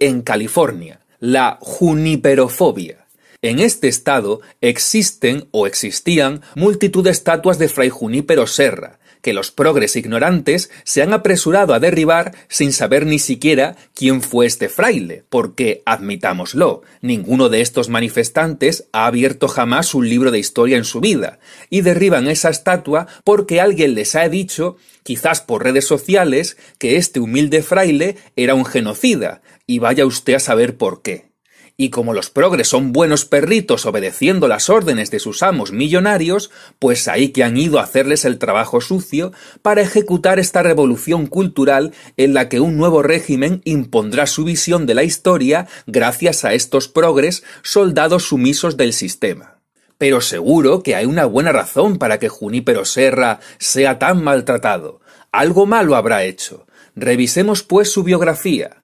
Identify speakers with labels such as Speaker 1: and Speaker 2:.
Speaker 1: en California, la juniperofobia. En este estado existen o existían multitud de estatuas de Fray Junípero Serra, que los progres ignorantes se han apresurado a derribar sin saber ni siquiera quién fue este fraile, porque, admitámoslo, ninguno de estos manifestantes ha abierto jamás un libro de historia en su vida, y derriban esa estatua porque alguien les ha dicho, quizás por redes sociales, que este humilde fraile era un genocida, y vaya usted a saber por qué. Y como los progres son buenos perritos obedeciendo las órdenes de sus amos millonarios, pues ahí que han ido a hacerles el trabajo sucio para ejecutar esta revolución cultural en la que un nuevo régimen impondrá su visión de la historia gracias a estos progres soldados sumisos del sistema. Pero seguro que hay una buena razón para que Junípero Serra sea tan maltratado. Algo malo habrá hecho. Revisemos pues su biografía.